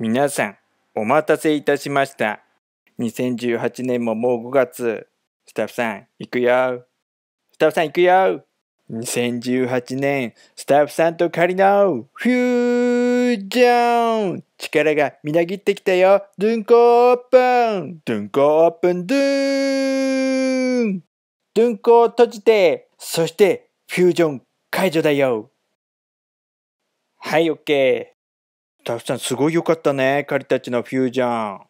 皆さん、お待たせいたしました。2018年ももう5月。スタッフさん、行くよ。スタッフさん、行くよ。2018年、スタッフさんと仮のフュージョン力がみなぎってきたよドゥンコオープンドゥンコオープンドゥーンドゥンコを閉じてそしてフュージョン解除だよはい、オッケー。たくさんすごいよかったね。カリたちのフュージョン。